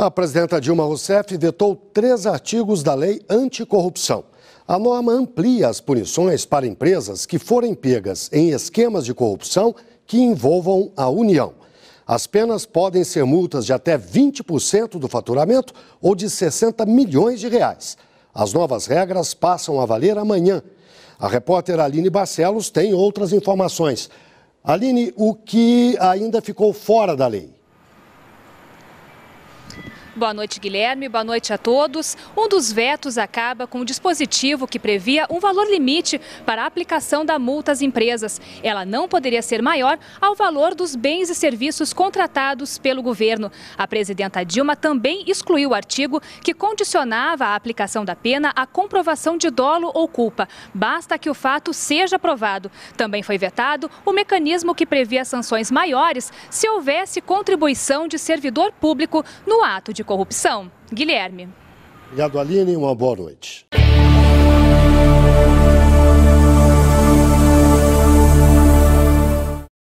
A presidenta Dilma Rousseff vetou três artigos da lei anticorrupção. A norma amplia as punições para empresas que forem pegas em esquemas de corrupção que envolvam a União. As penas podem ser multas de até 20% do faturamento ou de 60 milhões de reais. As novas regras passam a valer amanhã. A repórter Aline Barcelos tem outras informações. Aline, o que ainda ficou fora da lei? Boa noite, Guilherme. Boa noite a todos. Um dos vetos acaba com o um dispositivo que previa um valor limite para a aplicação da multa às empresas. Ela não poderia ser maior ao valor dos bens e serviços contratados pelo governo. A presidenta Dilma também excluiu o artigo que condicionava a aplicação da pena à comprovação de dolo ou culpa. Basta que o fato seja provado. Também foi vetado o mecanismo que previa sanções maiores se houvesse contribuição de servidor público no ato de corrupção? Guilherme. Obrigado, Aline. Uma boa noite.